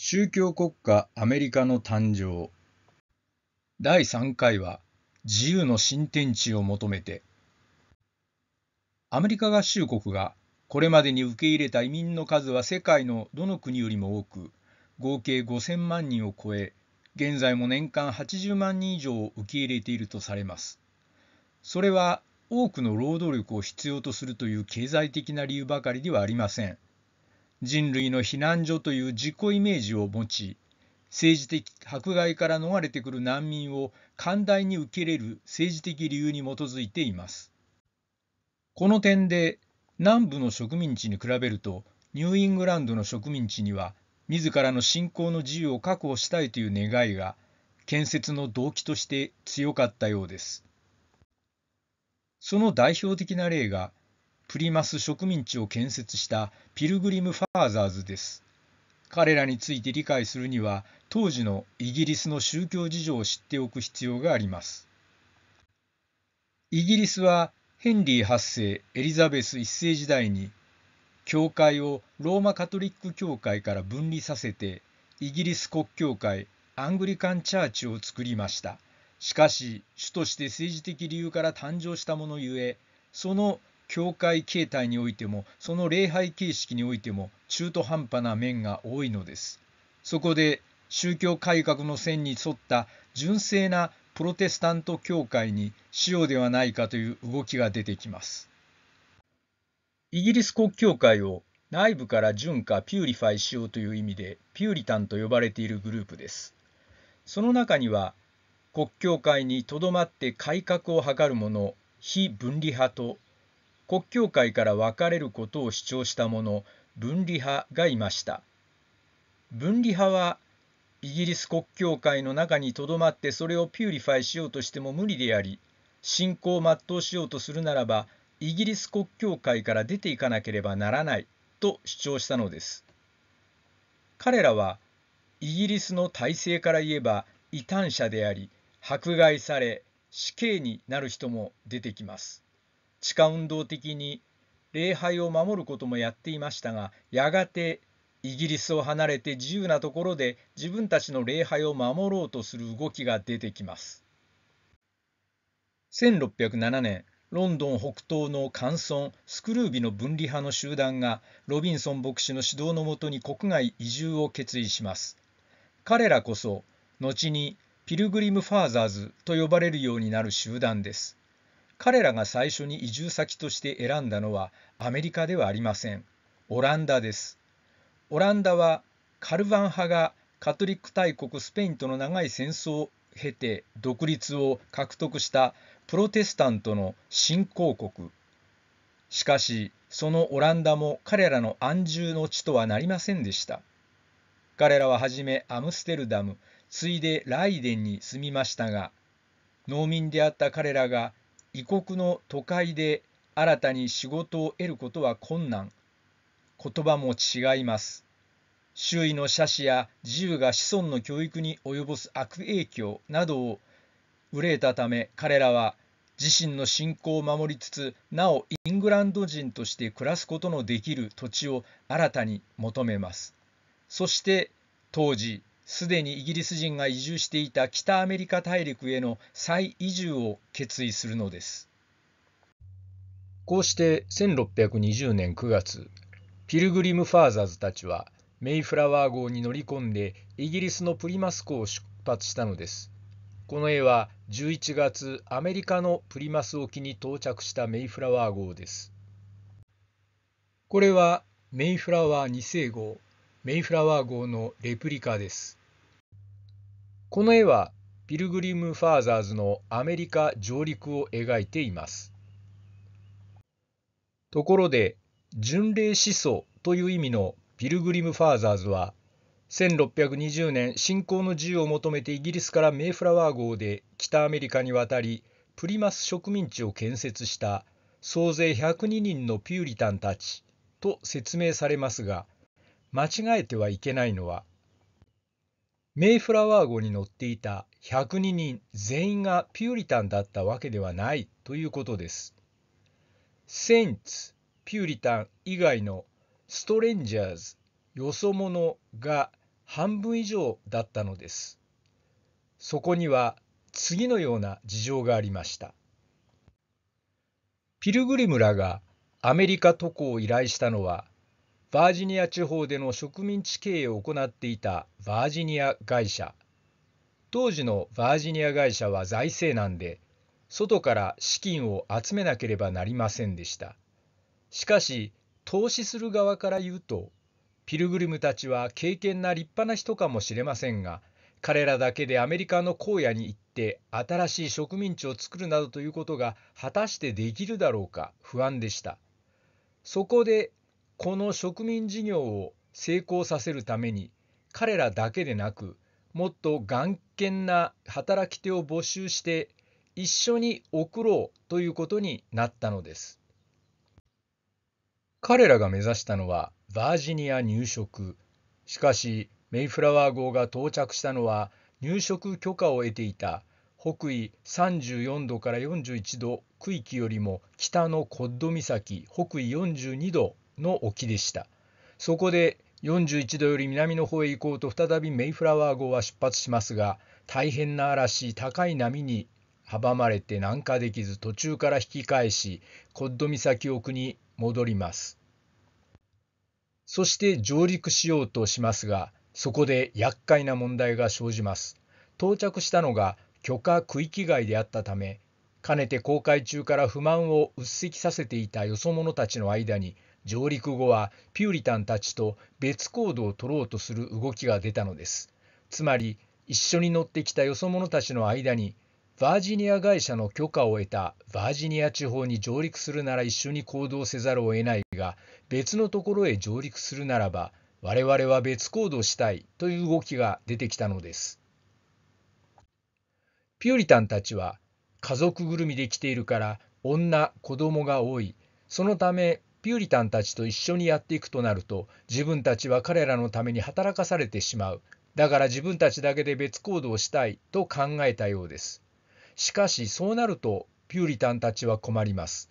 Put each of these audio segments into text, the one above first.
宗教国家アメリカの誕生第3回は自由の新天地を求めてアメリカ合衆国がこれまでに受け入れた移民の数は世界のどの国よりも多く合計5000万人を超え現在も年間80万人以上を受け入れているとされますそれは多くの労働力を必要とするという経済的な理由ばかりではありません人類の避難所という自己イメージを持ち政治的迫害から逃れてくる難民を寛大に受け入れる政治的理由に基づいています。この点で南部の植民地に比べるとニューイングランドの植民地には自らの信仰の自由を確保したいという願いが建設の動機として強かったようです。その代表的な例がプリマス植民地を建設したピルグリム・ファーザーズです。彼らについて理解するには当時のイギリスの宗教事情を知っておく必要があります。イギリスはヘンリー8世エリザベス1世時代に教会をローマカトリック教会から分離させてイギリス国教会アングリカン・チャーチを作りました。しかし、主として政治的理由から誕生したものゆえ、その教会形態においてもその礼拝形式においても中途半端な面が多いのですそこで宗教改革の線に沿った純正なプロテスタント教会にしようではないかという動きが出てきますイギリス国教会を内部から純化ピューリファイしようという意味でピューリタンと呼ばれているグループですその中には国教会にとどまって改革を図る者非分離派と国教会から分れることを主張した者分離派がいました分離派はイギリス国教会の中にとどまってそれをピューリファイしようとしても無理であり信仰を全うしようとするならばイギリス国教会から出ていかなければならないと主張したのです彼らはイギリスの体制から言えば異端者であり迫害され死刑になる人も出てきます地下運動的に礼拝を守ることもやっていましたがやがてイギリスを離れて自由なところで自分たちの礼拝を守ろうとする動きが出てきます1607年ロンドン北東の寒村スクルービの分離派の集団がロビンソン牧師の指導のもとに国外移住を決意します彼らこそ後にピルグリム・ファーザーズと呼ばれるようになる集団です彼らが最初に移住先として選んだのはアメリカではありません。オランダです。オランダはカルヴァン派がカトリック大国スペインとの長い戦争を経て独立を獲得したプロテスタントの新興国。しかし、そのオランダも彼らの安住の地とはなりませんでした。彼らははじめアムステルダム、ついでライデンに住みましたが、農民であった彼らが異国の都会で新たに仕事を得ることは困難。言葉も違います。周囲の社子や自由が子孫の教育に及ぼす悪影響などを憂えたため彼らは自身の信仰を守りつつなおイングランド人として暮らすことのできる土地を新たに求めますそして当時すでにイギリス人が移住していた北アメリカ大陸への再移住を決意するのです。こうして1620年9月、ピルグリム・ファーザーズたちはメイフラワー号に乗り込んでイギリスのプリマス湖を出発したのです。この絵は11月アメリカのプリマス沖に到着したメイフラワー号です。これはメイフラワー2世号、メイフラワー号のレプリカです。この絵はピルグリム・ファーザーズのアメリカ上陸を描いています。ところで巡礼思想という意味のピルグリム・ファーザーズは1620年信仰の自由を求めてイギリスからメイフラワー号で北アメリカに渡りプリマス植民地を建設した総勢102人のピューリタンたちと説明されますが間違えてはいけないのはメイフラワー号に乗っていた102人全員がピューリタンだったわけではないということです。センツ、ピューリタン以外のストレンジャーズ、よそ者が半分以上だったのです。そこには次のような事情がありました。ピルグリムらがアメリカ渡航を依頼したのはバージニア地方での植民地経営を行っていたバージニア会社当時のバージニア会社は財政難で外から資金を集めなければなりませんでしたしかし投資する側から言うとピルグリムたちは敬虔な立派な人かもしれませんが彼らだけでアメリカの荒野に行って新しい植民地を作るなどということが果たしてできるだろうか不安でしたそこでこの植民事業を成功させるために彼らだけでなくもっと頑健な働き手を募集して一緒に送ろうということになったのです彼らが目指したのはバージニア入植しかしメイフラワー号が到着したのは入植許可を得ていた北緯34度から41度区域よりも北のコッド岬北緯42度の沖でした。そこで41度より南の方へ行こうと再びメイフラワー号は出発しますが、大変な嵐、高い波に阻まれて南下できず途中から引き返し、コッド岬奥に戻ります。そして上陸しようとしますが、そこで厄介な問題が生じます。到着したのが許可区域外であったため、かねて公開中から不満を鬱積させていたよそ者たちの間に上陸後はピューリタンたちと別行動を取ろうとする動きが出たのです。つまり一緒に乗ってきたよそ者たちの間にバージニア会社の許可を得たバージニア地方に上陸するなら一緒に行動せざるを得ないが別のところへ上陸するならば我々は別行動したいという動きが出てきたのです。ピューリタンたちは家族ぐるみで来ているから女子供が多いそのためピューリタンたちと一緒にやっていくとなると自分たちは彼らのために働かされてしまうだから自分たちだけで別行動したいと考えたようですしかしそうなるとピューリタンたちは困ります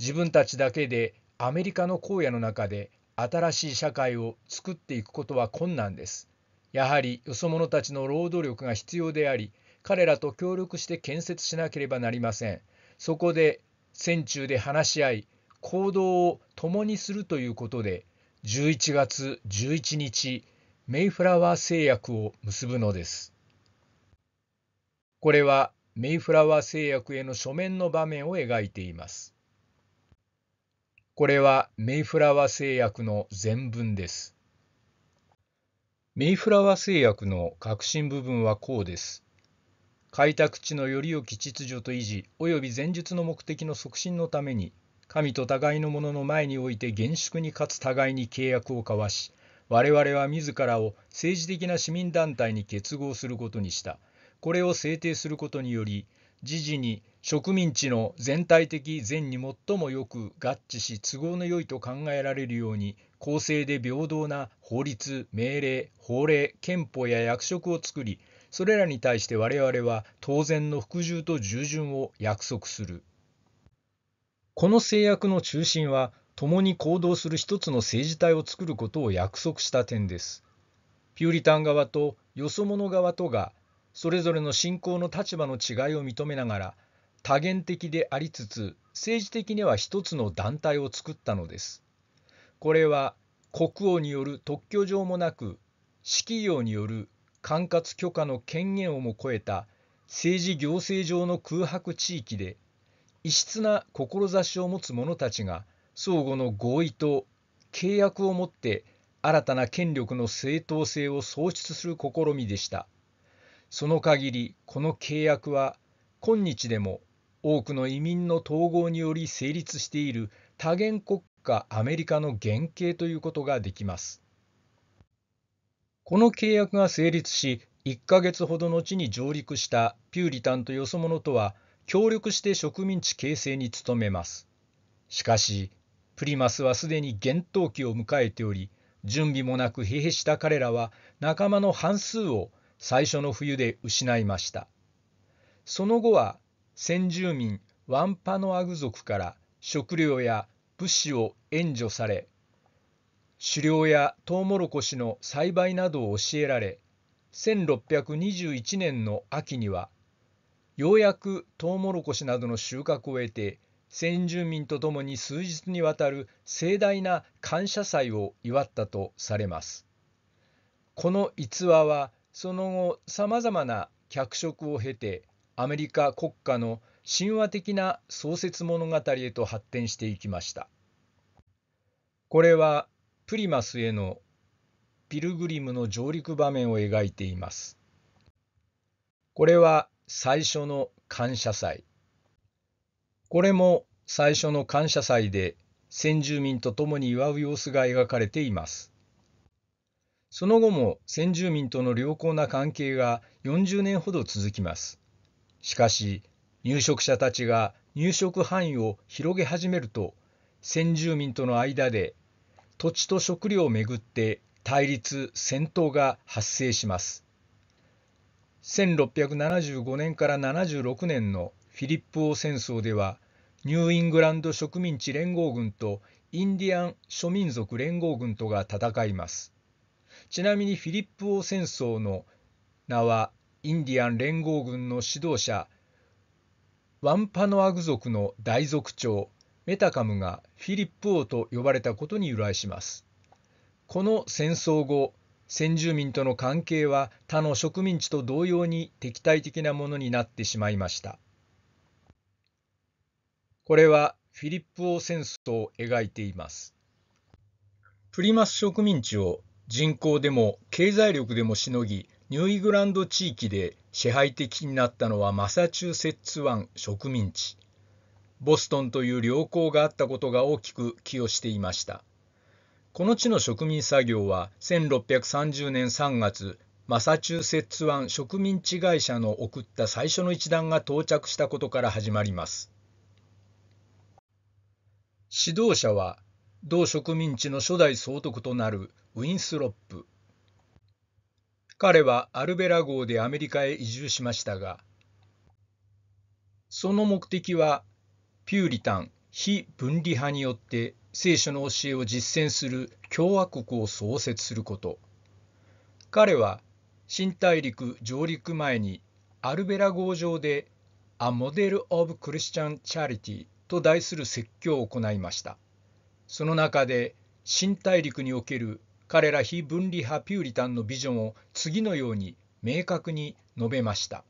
自分たちだけでアメリカの荒野の中で新しい社会を作っていくことは困難ですやはりよそ者たちの労働力が必要であり彼らと協力して建設しなければなりませんそこで戦中で話し合い行動を共にするということで、11月11日、メイフラワー製薬を結ぶのです。これはメイフラワー製薬への書面の場面を描いています。これはメイフラワー製薬の全文です。メイフラワー製薬の核心部分はこうです。開拓地のより良き秩序と維持及び前述の目的の促進のために神と互いのものの前において厳粛にかつ互いに契約を交わし、我々は自らを政治的な市民団体に結合することにした。これを制定することにより、時事に植民地の全体的善に最もよく合致し都合の良いと考えられるように公正で平等な法律命令法令憲法や役職を作りそれらに対して我々は当然の服従と従順を約束する。この制約の中心は共に行動する一つの政治体を作ることを約束した点です。ピューリタン側とよそ者側とがそれぞれの信仰の立場の違いを認めながら多元的でありつつ政治的には一つの団体を作ったのです。これは国王による特許状もなく指揮業による管轄許可の権限をも超えた政治行政上の空白地域で異質な志を持つ者たちが相互の合意と契約をもって新たな権力の正当性を創出する試みでした。その限りこの契約は今日でも多くの移民の統合により成立している多元国家アメリカの原型ということができます。この契約が成立し1ヶ月ほど後に上陸したピューリタンとよそ者とは協力して植民地形成に努めます。しかし、プリマスはすでに厳冬期を迎えており、準備もなく疲弊した彼らは仲間の半数を最初の冬で失いました。その後は先住民ワンパノアグ族から食料や物資を援助され、狩猟やトウモロコシの栽培などを教えられ、1621年の秋にはようやくトウモロコシなどの収穫を得て先住民と共に数日にわたる盛大な感謝祭を祝ったとされますこの逸話はその後さまざまな脚色を経てアメリカ国家の神話的な創設物語へと発展していきましたこれはプリマスへのピルグリムの上陸場面を描いていますこれは最初の感謝祭これも最初の感謝祭で先住民と共に祝う様子が描かれていますその後も先住民との良好な関係が40年ほど続きますしかし入植者たちが入植範囲を広げ始めると先住民との間で土地と食料をめぐって対立戦闘が発生します1675年から76年のフィリップ王戦争ではニューイングランド植民地連合軍とインディアン諸民族連合軍とが戦いますちなみにフィリップ王戦争の名はインディアン連合軍の指導者ワンパノアグ族の大族長メタカムがフィリップ王と呼ばれたことに由来しますこの戦争後先住民との関係は他の植民地と同様に敵対的なものになってしまいました。これはフィリップ王戦争を描いています。プリマス植民地を人口でも経済力でもしのぎ、ニューイグランド地域で支配的になったのはマサチューセッツ湾植民地。ボストンという良好があったことが大きく寄与していました。この地の植民作業は1630年3月マサチューセッツ湾植民地会社の送った最初の一団が到着したことから始まります指導者は同植民地の初代総督となるウィンスロップ彼はアルベラ号でアメリカへ移住しましたがその目的はピューリタン非分離派によって聖書の教えを実践する共和国を創設すること彼は新大陸上陸前にアルベラ号上で「A Model of Christian Charity」と題する説教を行いましたその中で新大陸における彼ら非分離派ピューリタンのビジョンを次のように明確に述べました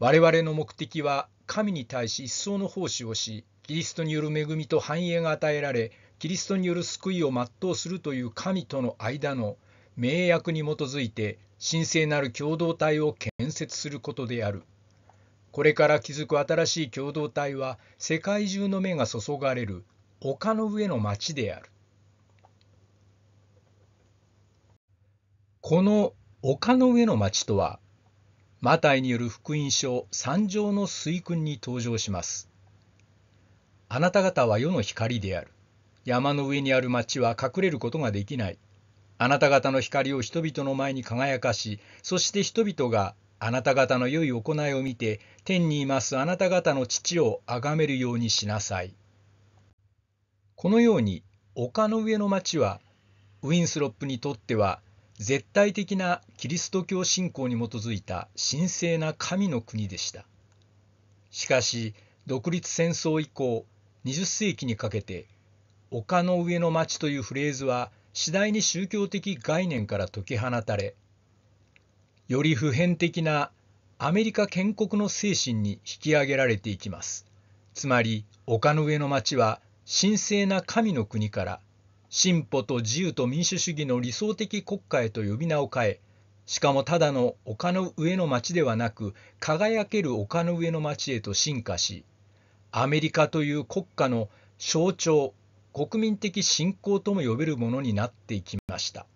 我々の目的は神に対し一層の奉仕をしキリストによる恵みと繁栄が与えられ、キリストによる救いを全うするという神との間の名約に基づいて、神聖なる共同体を建設することである。これから築く新しい共同体は、世界中の目が注がれる丘の上の町である。この丘の上の町とは、マタイによる福音書三条の水訓に登場します。あなた方は世の光である。山の上にある町は隠れることができない。あなた方の光を人々の前に輝かし、そして人々があなた方の良い行いを見て、天にいますあなた方の父を崇めるようにしなさい。このように、丘の上の町は、ウィンスロップにとっては、絶対的なキリスト教信仰に基づいた神聖な神の国でした。しかし、独立戦争以降、20世紀にかけて「丘の上の町」というフレーズは次第に宗教的概念から解き放たれより普遍的なアメリカ建国の精神に引き上げられていきます。つまり丘の上の町は神聖な神の国から進歩と自由と民主主義の理想的国家へと呼び名を変えしかもただの丘の上の町ではなく輝ける丘の上の町へと進化しアメリカという国家の象徴、国民的信仰とも呼べるものになっていきました。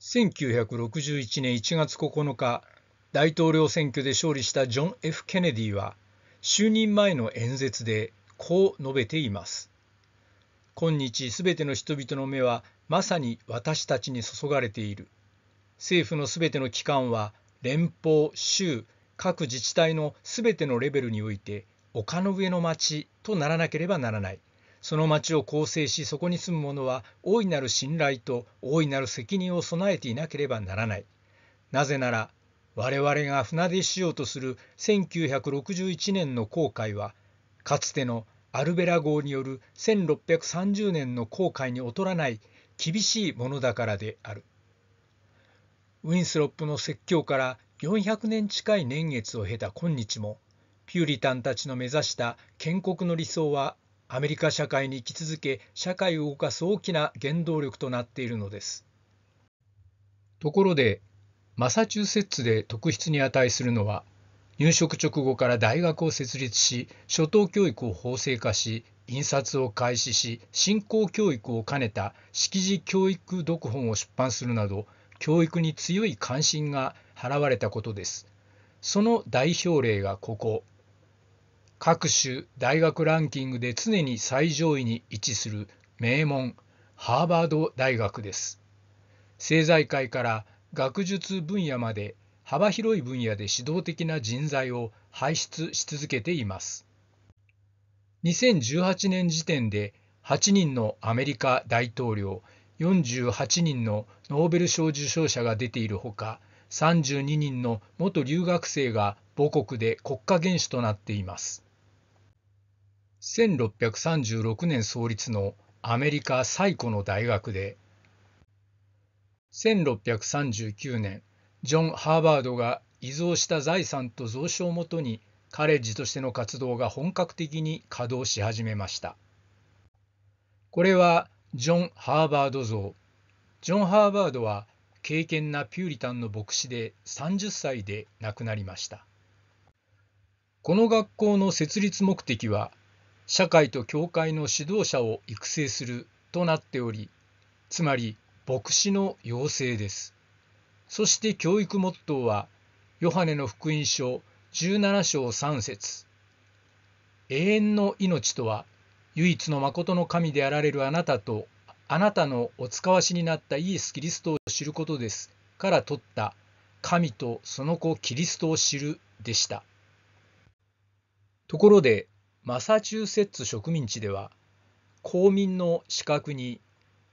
1961年1月9日、大統領選挙で勝利したジョン・ F・ ケネディは、就任前の演説でこう述べています。今日すべての人々の目はまさに私たちに注がれている。政府のすべての機関は連邦、州、各自治体のすべてのレベルにおいて丘の上の町とならなければならないその町を構成しそこに住む者は大いなる信頼と大いなる責任を備えていなければならないなぜなら我々が船出しようとする1961年の航海はかつてのアルベラ号による1630年の航海に劣らない厳しいものだからであるウィンスロップの説教から400年近い年月を経た今日もピューリタンたちの目指した建国の理想はアメリカ社会に生き続け社会を動かす大きな原動力となっているのです。ところでマサチューセッツで特筆に値するのは入植直後から大学を設立し初等教育を法制化し印刷を開始し信仰教育を兼ねた識字教育読本を出版するなど教育に強い関心が払われたことです。その代表例がここ。各種大学ランキングで常に最上位に位置する名門ハーバード大学です。政財界から学術分野まで幅広い分野で指導的な人材を輩出し続けています。2018年時点で8人のアメリカ大統領、48人のノーベル賞受賞者が出ているほか、32人の元留学生が母国で国家元首となっています。1636年創立のアメリカ最古の大学で1639年ジョン・ハーバードが遺贈した財産と蔵書をもとにカレッジとしての活動が本格的に稼働し始めました。これはジョン・ハーバード像。ジョン・ハーバードは敬虔なピューリタンの牧師で30歳で亡くなりました。この学校の設立目的は、社会と教会の指導者を育成するとなっており、つまり牧師の養成です。そして教育モットーは、ヨハネの福音書17章3節永遠の命とは、唯一の真の神であられるあなたとあなたのお使わしになったイエス・キリストを知ることですから取った神とその子キリストを知るでした。ところでマサチューセッツ植民地では公民の資格に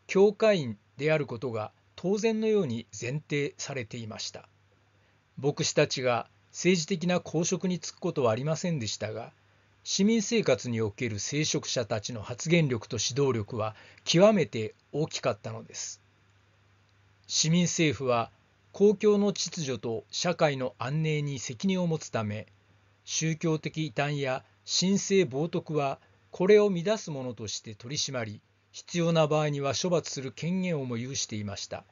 教会員であることが当然のように前提されていました。牧師たちが政治的な公職に就くことはありませんでしたが市民生活における聖職者たちの発言力と指導力は極めて大きかったのです。市民政府は公共の秩序と社会の安寧に責任を持つため宗教的異端や神聖冒涜はこれを乱すものとして取り締まり必要な場合には処罰する権限をも有していました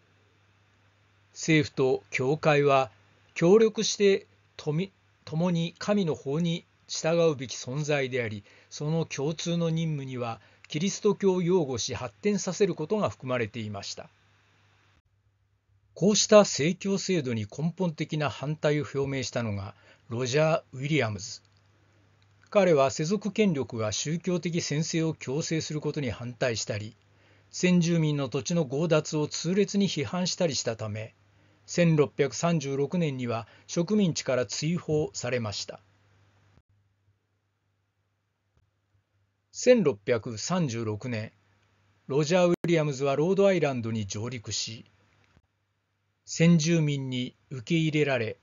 政府と教会は協力して共に神の法に従うべき存在でありその共通の任務にはキリスト教を擁護し発展させることが含まれていましたこうした政教制度に根本的な反対を表明したのがロジャー・ウィリアムズ彼は世俗権力が宗教的先制を強制することに反対したり先住民の土地の強奪を痛烈に批判したりしたため1636年には植民地から追放されました1636年ロジャー・ウィリアムズはロードアイランドに上陸し先住民に受け入れられ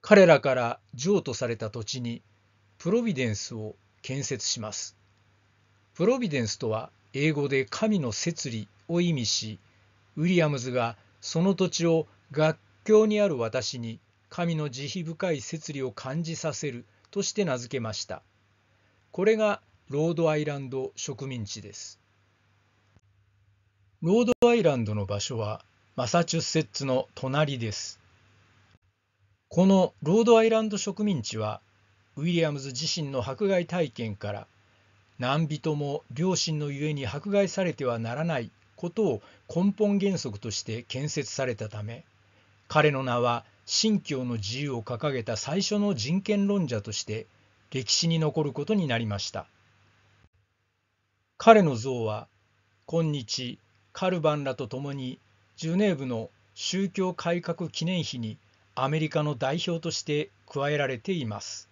彼らから譲渡された土地にプロビデンスを建設しますプロビデンスとは英語で神の摂理を意味しウィリアムズがその土地を学教にある私に神の慈悲深い摂理を感じさせるとして名付けました。これがロードアイランド植民地です。ロードアイランドの場所はマサチューセッツの隣です。このロードアイランド植民地はウィリアムズ自身の迫害体験から何人も両親のゆえに迫害されてはならないことを根本原則として建設されたため彼の名は信教の自由を掲げた最初の人権論者として歴史に残ることになりました彼の像は今日カルバンらと共にジュネーブの宗教改革記念碑にアメリカの代表として加えられています。